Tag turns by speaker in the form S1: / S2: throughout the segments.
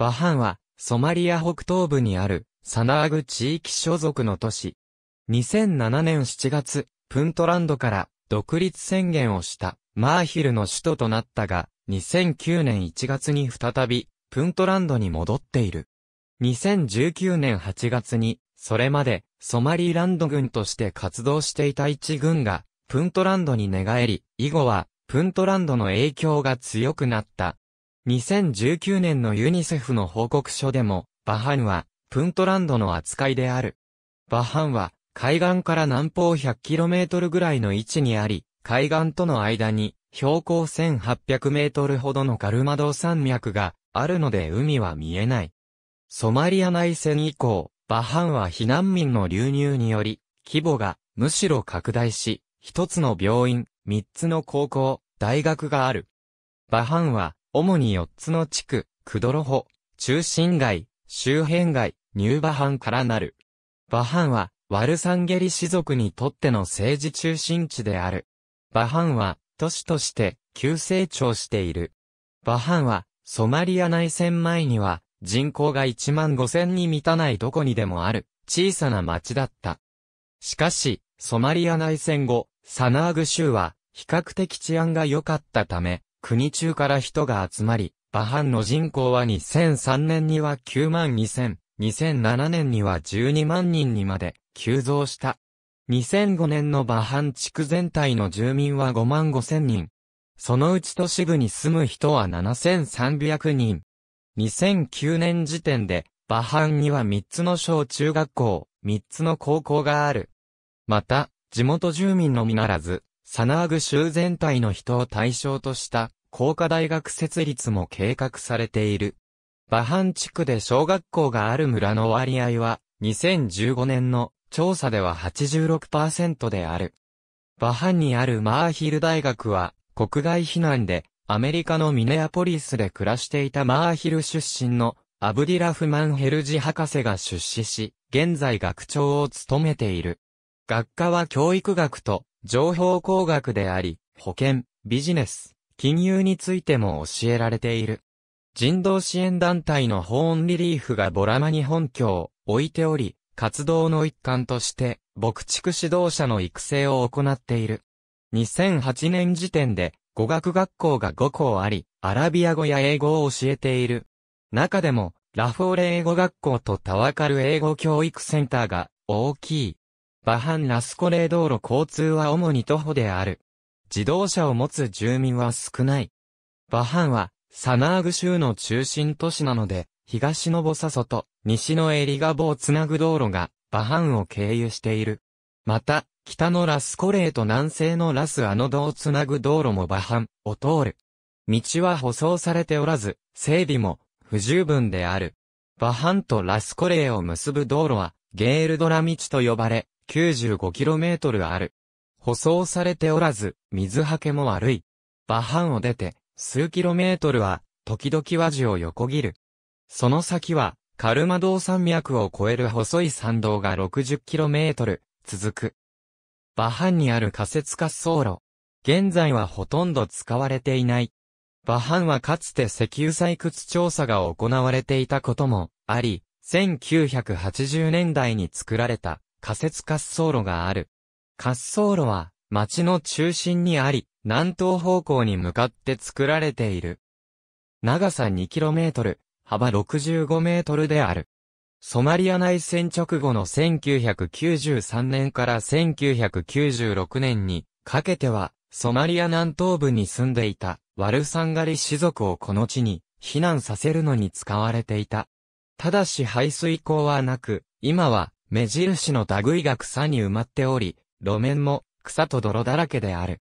S1: バハンは、ソマリア北東部にある、サナーグ地域所属の都市。2007年7月、プントランドから独立宣言をした、マーヒルの首都となったが、2009年1月に再び、プントランドに戻っている。2019年8月に、それまで、ソマリーランド軍として活動していた一軍が、プントランドに寝返り、以後は、プントランドの影響が強くなった、2019年のユニセフの報告書でも、バハンは、プントランドの扱いである。バハンは、海岸から南方 100km ぐらいの位置にあり、海岸との間に、標高 1800m ほどのガルマド山脈があるので海は見えない。ソマリア内戦以降、バハンは避難民の流入により、規模がむしろ拡大し、一つの病院、三つの高校、大学がある。バハンは主に4つの地区、クドロホ、中心街、周辺街、ニューバハンからなる。バハンは、ワルサンゲリ氏族にとっての政治中心地である。バハンは、都市として、急成長している。バハンは、ソマリア内戦前には、人口が1万5千に満たないどこにでもある、小さな町だった。しかし、ソマリア内戦後、サナーグ州は、比較的治安が良かったため、国中から人が集まり、バハンの人口は2003年には9万2000、2007年には12万人にまで急増した。2005年のバハン地区全体の住民は5万5千人。そのうち都市部に住む人は7300人。2009年時点で、バハンには3つの小中学校、3つの高校がある。また、地元住民のみならず、サナーグ州全体の人を対象とした工科大学設立も計画されている。バハン地区で小学校がある村の割合は2015年の調査では86%である。バハンにあるマーヒル大学は国外避難でアメリカのミネアポリスで暮らしていたマーヒル出身のアブディラフマンヘルジ博士が出資し、現在学長を務めている。学科は教育学と情報工学であり、保険、ビジネス、金融についても教えられている。人道支援団体のホーンリリーフがボラマに本拠を置いており、活動の一環として、牧畜指導者の育成を行っている。2008年時点で、語学学校が5校あり、アラビア語や英語を教えている。中でも、ラフォーレ英語学校とタワカル英語教育センターが大きいバハン・ラスコレー道路交通は主に徒歩である。自動車を持つ住民は少ない。バハンは、サナーグ州の中心都市なので、東のボサソと西のエリガボをつなぐ道路が、バハンを経由している。また、北のラスコレーと南西のラスアノドをつなぐ道路もバハンを通る。道は舗装されておらず、整備も不十分である。バハンとラスコレーを結ぶ道路は、ゲールドラ道と呼ばれ、95km ある。舗装されておらず、水はけも悪い。バハンを出て、数 km は、時々和地を横切る。その先は、カルマ道山脈を越える細い山道が 60km 続く。バハンにある仮設滑走路。現在はほとんど使われていない。バハンはかつて石油採掘調査が行われていたこともあり、1980年代に作られた仮設滑走路がある。滑走路は街の中心にあり、南東方向に向かって作られている。長さ 2km、幅 65m である。ソマリア内戦直後の1993年から1996年にかけては、ソマリア南東部に住んでいたワルサンガリ氏族をこの地に避難させるのに使われていた。ただし排水口はなく、今は目印の類が草に埋まっており、路面も草と泥だらけである。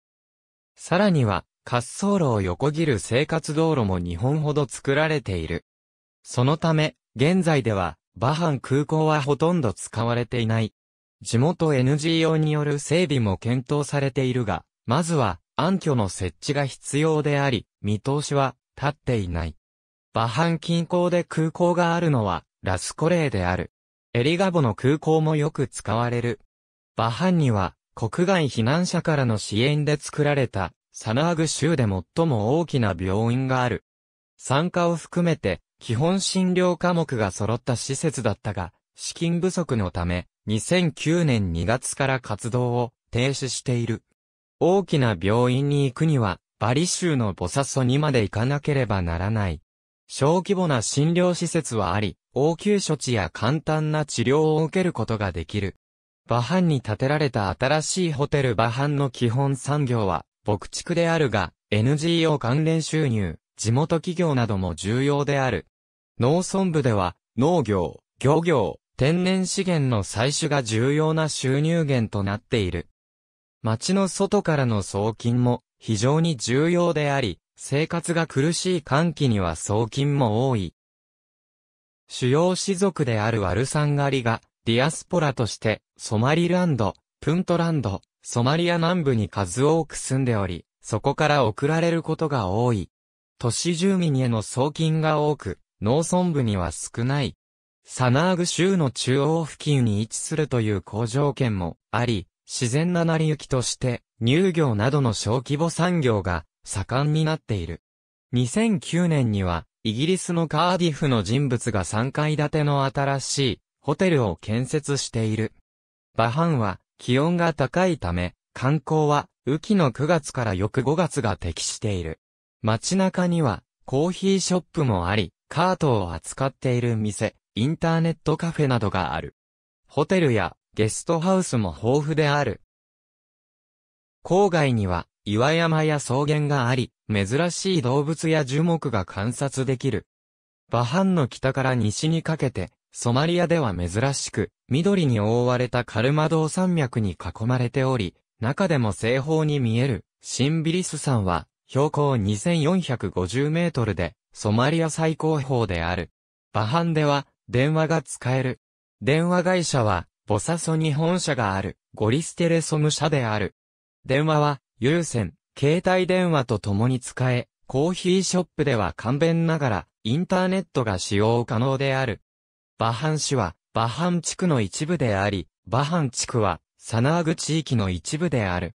S1: さらには、滑走路を横切る生活道路も2本ほど作られている。そのため、現在では、バハン空港はほとんど使われていない。地元 NGO による整備も検討されているが、まずは、暗渠の設置が必要であり、見通しは立っていない。バハン近郊で空港があるのは、ラスコレーである。エリガボの空港もよく使われる。バハンには、国外避難者からの支援で作られた、サナーグ州で最も大きな病院がある。参加を含めて、基本診療科目が揃った施設だったが、資金不足のため、2009年2月から活動を停止している。大きな病院に行くには、バリ州のボサソにまで行かなければならない。小規模な診療施設はあり、応急処置や簡単な治療を受けることができる。バハンに建てられた新しいホテルバハンの基本産業は、牧畜であるが、NGO 関連収入、地元企業なども重要である。農村部では、農業、漁業、天然資源の採取が重要な収入源となっている。町の外からの送金も非常に重要であり、生活が苦しい寒気には送金も多い。主要氏族であるワルサンガリが、ディアスポラとして、ソマリランド、プントランド、ソマリア南部に数多く住んでおり、そこから送られることが多い。都市住民への送金が多く、農村部には少ない。サナーグ州の中央付近に位置するという好条件もあり、自然な成り行きとして、乳業などの小規模産業が盛んになっている。2009年には、イギリスのカーディフの人物が3階建ての新しいホテルを建設している。バハンは気温が高いため、観光は雨季の9月から翌5月が適している。街中にはコーヒーショップもあり、カートを扱っている店、インターネットカフェなどがある。ホテルやゲストハウスも豊富である。郊外には岩山や草原があり、珍しい動物や樹木が観察できる。バハンの北から西にかけて、ソマリアでは珍しく、緑に覆われたカルマドー山脈に囲まれており、中でも西方に見える、シンビリス山は、標高2450メートルで、ソマリア最高峰である。バハンでは、電話が使える。電話会社は、ボサソに本社がある、ゴリステレソム社である。電話は、有線、携帯電話と共に使え、コーヒーショップでは勘弁ながら、インターネットが使用可能である。バハン市は、バハン地区の一部であり、バハン地区は、サナーグ地域の一部である。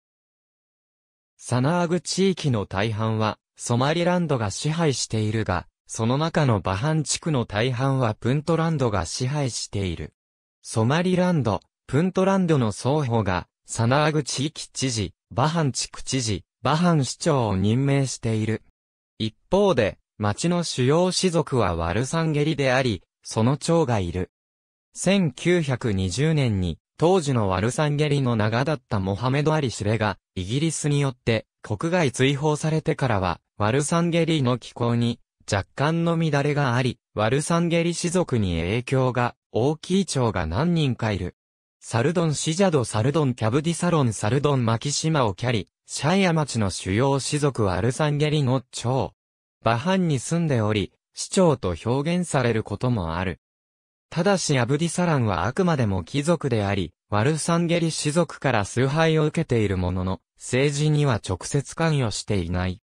S1: サナーグ地域の大半は、ソマリランドが支配しているが、その中のバハン地区の大半はプントランドが支配している。ソマリランド、プントランドの双方が、サナーグ地域知事、バハン地区知事、バハン市長を任命している。一方で、町の主要士族はワルサンゲリであり、その長がいる。1920年に、当時のワルサンゲリの長だったモハメド・アリ・シレが、イギリスによって国外追放されてからは、ワルサンゲリの気候に若干の乱れがあり、ワルサンゲリ氏族に影響が大きい長が何人かいる。サルドンシジャドサルドンキャブディサロンサルドンマキシマオキャリ、シャイア町の主要氏族アルサンゲリの町。バハンに住んでおり、市長と表現されることもある。ただしアブディサランはあくまでも貴族であり、ワルサンゲリ氏族から崇拝を受けているものの、政治には直接関与していない。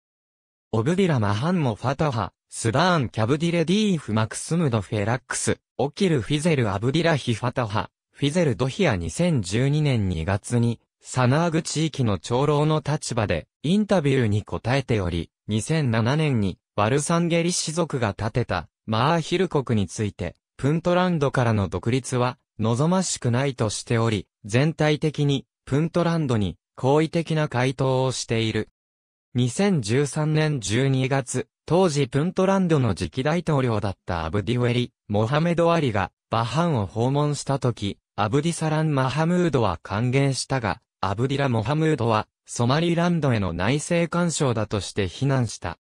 S1: オブディラ・マハンモ・ファタハ、スバーン・キャブディレ・ディーフ・マクスムド・フェラックス、オキル・フィゼル・アブディラ・ヒ・ファタハ、フィゼル・ドヒア2012年2月に、サナーグ地域の長老の立場で、インタビューに答えており、2007年に、ワルサンゲリ氏族が建てた、マーヒル国について、プントランドからの独立は、望ましくないとしており、全体的に、プントランドに、好意的な回答をしている。2013年12月、当時プントランドの次期大統領だったアブディウェリ、モハメド・アリが、バハンを訪問した時、アブディサラン・マハムードは歓迎したが、アブディラ・モハムードは、ソマリランドへの内政干渉だとして非難した。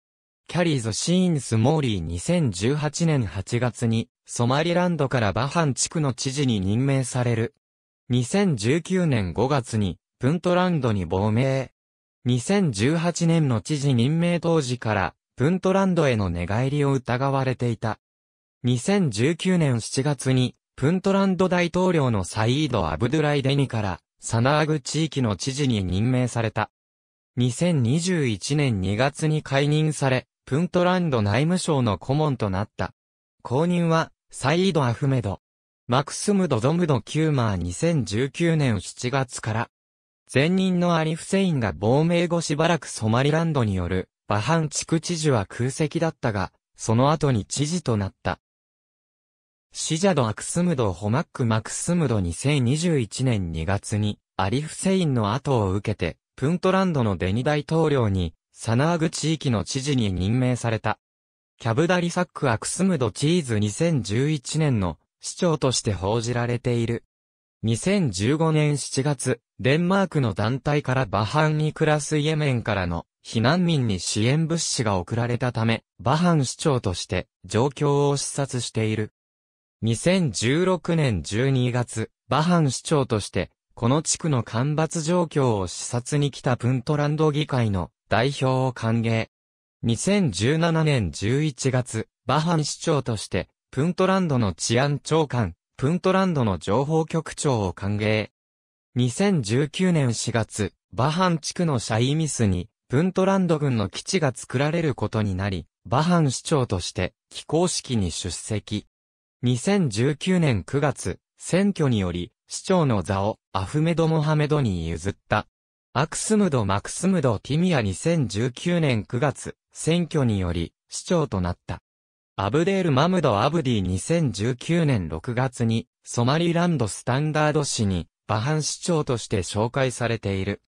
S1: キャリーズ・シーンス・モーリー2018年8月に、ソマリランドからバハン地区の知事に任命される。2019年5月に、プントランドに亡命。2018年の知事任命当時から、プントランドへの寝返りを疑われていた。2019年7月に、プントランド大統領のサイード・アブドゥライデニからサナーグ地域の知事に任命された。2021年2月に解任され、プントランド内務省の顧問となった。後任は、サイード・アフメド。マクスムド・ドムド・キューマー2019年7月から。前任のアリフセインが亡命後しばらくソマリランドによる、バハン地区知事は空席だったが、その後に知事となった。シジャド・アクスムド・ホマック・マクスムド2021年2月にアリ・フセインの後を受けて、プントランドのデニ大統領に、サナーグ地域の知事に任命された。キャブダリサック・アクスムド・チーズ2011年の市長として報じられている。2015年7月、デンマークの団体からバハンに暮らすイエメンからの避難民に支援物資が送られたため、バハン市長として状況を視察している。2016年12月、バハン市長として、この地区の干ばつ状況を視察に来たプントランド議会の代表を歓迎。2017年11月、バハン市長として、プントランドの治安長官、プントランドの情報局長を歓迎。2019年4月、バハン地区のシャイミスに、プントランド軍の基地が作られることになり、バハン市長として、非公式に出席。2019年9月、選挙により、市長の座をアフメド・モハメドに譲った。アクスムド・マクスムド・ティミア2019年9月、選挙により、市長となった。アブデール・マムド・アブディ2019年6月に、ソマリランド・スタンダード市に、バハン市長として紹介されている。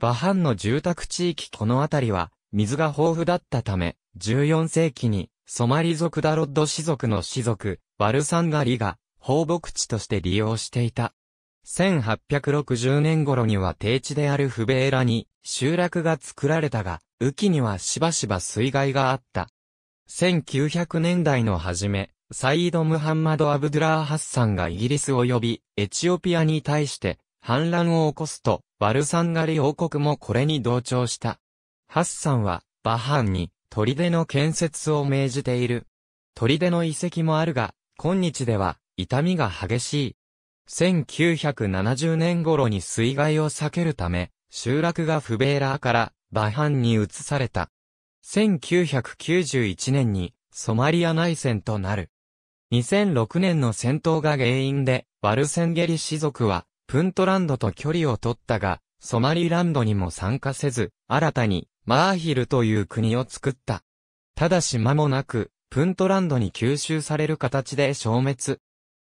S1: バハンの住宅地域この辺りは、水が豊富だったため、14世紀に、ソマリ族ダロッド氏族の氏族、ワルサンガリが放牧地として利用していた。1860年頃には低地であるフベーラに集落が作られたが、雨季にはしばしば水害があった。1900年代の初め、サイード・ムハンマド・アブドゥラー・ハッサンがイギリス及びエチオピアに対して反乱を起こすと、ワルサンガリ王国もこれに同調した。ハッサンは、バハンに、砦の建設を命じている。砦の遺跡もあるが、今日では、痛みが激しい。1970年頃に水害を避けるため、集落がフベーラーからバハンに移された。1991年にソマリア内戦となる。2006年の戦闘が原因で、ワルセンゲリ氏族は、プントランドと距離を取ったが、ソマリランドにも参加せず、新たに、マーヒルという国を作った。ただし間もなく、プントランドに吸収される形で消滅。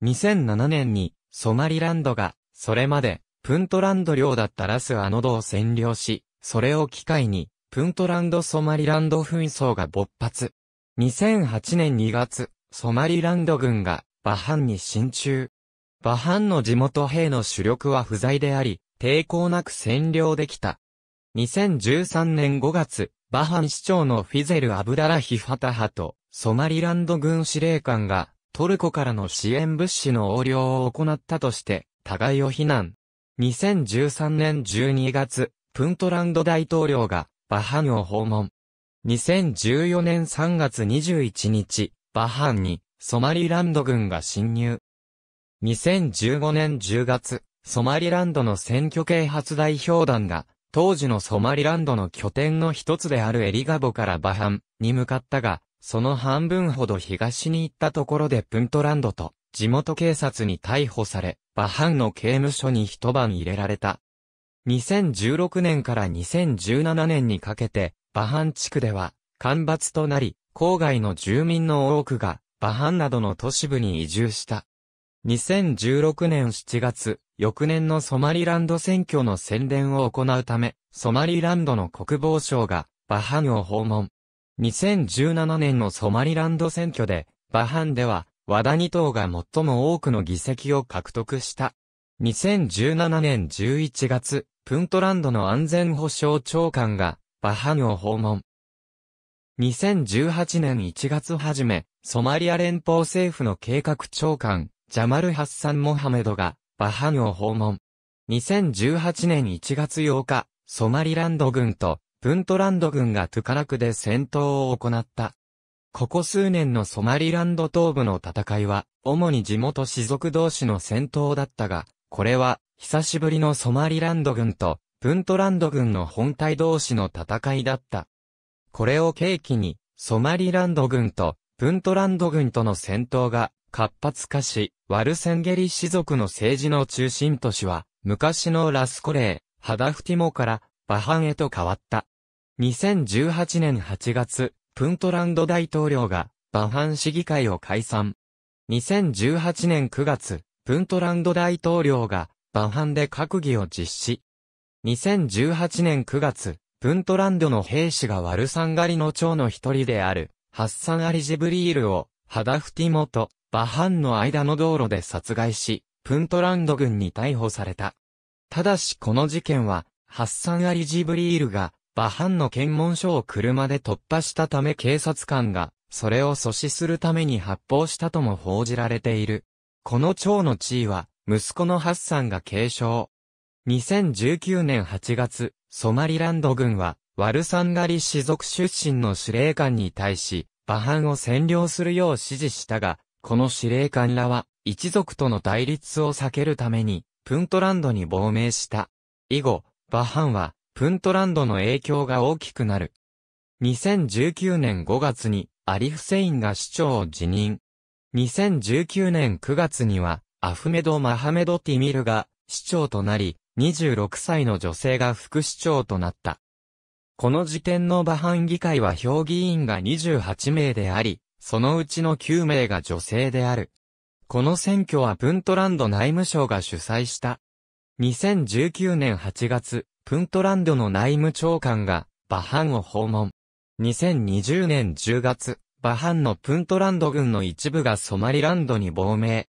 S1: 2007年にソマリランドが、それまでプントランド領だったラスアノドを占領し、それを機会に、プントランド・ソマリランド紛争が勃発。2008年2月、ソマリランド軍がバハンに進駐。バハンの地元兵の主力は不在であり、抵抗なく占領できた。2013年5月、バハン市長のフィゼル・アブダラヒ・ファタハと、ソマリランド軍司令官が、トルコからの支援物資の横領を行ったとして、互いを非難。2013年12月、プントランド大統領が、バハンを訪問。2014年3月21日、バハンに、ソマリランド軍が侵入。2015年10月、ソマリランドの選挙啓発代表団が、当時のソマリランドの拠点の一つであるエリガボからバハンに向かったが、その半分ほど東に行ったところでプントランドと地元警察に逮捕され、バハンの刑務所に一晩入れられた。2016年から2017年にかけて、バハン地区では、干ばつとなり、郊外の住民の多くが、バハンなどの都市部に移住した。2016年7月、翌年のソマリランド選挙の宣伝を行うため、ソマリランドの国防省が、バハンを訪問。2017年のソマリランド選挙で、バハンでは、ワダニ党が最も多くの議席を獲得した。2017年11月、プントランドの安全保障長官が、バハンを訪問。2018年1月初め、ソマリア連邦政府の計画長官、ジャマル・ハッサン・モハメドが、バハンを訪問。2018年1月8日、ソマリランド軍とプントランド軍がトゥカラクで戦闘を行った。ここ数年のソマリランド東部の戦いは、主に地元士族同士の戦闘だったが、これは、久しぶりのソマリランド軍と、プントランド軍の本体同士の戦いだった。これを契機に、ソマリランド軍と、プントランド軍との戦闘が活発化し、ワルセンゲリ氏族の政治の中心都市は、昔のラスコレー、ハダフティモから、バハンへと変わった。2018年8月、プントランド大統領が、バハン市議会を解散。2018年9月、プントランド大統領が、バハンで閣議を実施。2018年9月、プントランドの兵士がワルサンガリの長の一人である、ハッサン・アリジブリールを、ハダフティモと、バハンの間の道路で殺害し、プントランド軍に逮捕された。ただしこの事件は、ハッサン・アリジブリールが、バハンの検問所を車で突破したため警察官が、それを阻止するために発砲したとも報じられている。この蝶の地位は、息子のハッサンが継承。2019年8月、ソマリランド軍は、ワルサンガリ氏族出身の司令官に対し、バハンを占領するよう指示したが、この司令官らは、一族との対立を避けるために、プントランドに亡命した。以後、バハンは、プントランドの影響が大きくなる。2019年5月にアリ・フセインが市長を辞任。2019年9月にはアフメド・マハメド・ティミルが市長となり、26歳の女性が副市長となった。この時点のバハン議会は評議員が28名であり、そのうちの9名が女性である。この選挙はプントランド内務省が主催した。2019年8月、プントランドの内務長官が、バハンを訪問。2020年10月、バハンのプントランド軍の一部がソマリランドに亡命。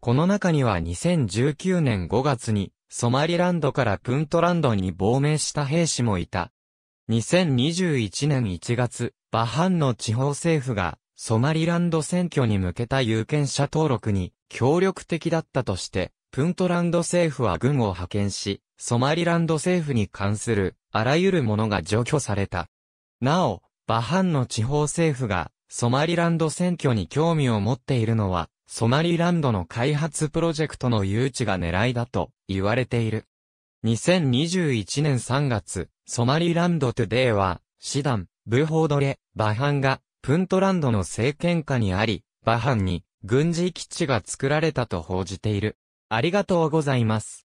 S1: この中には2019年5月に、ソマリランドからプントランドに亡命した兵士もいた。2021年1月、バハンの地方政府が、ソマリランド選挙に向けた有権者登録に協力的だったとして、プントランド政府は軍を派遣し、ソマリランド政府に関するあらゆるものが除去された。なお、バハンの地方政府がソマリランド選挙に興味を持っているのは、ソマリランドの開発プロジェクトの誘致が狙いだと言われている。2021年3月、ソマリランドトゥデイは、師団、ブホードレ、バハンが、プントランドの政権下にあり、バハンに軍事基地が作られたと報じている。ありがとうございます。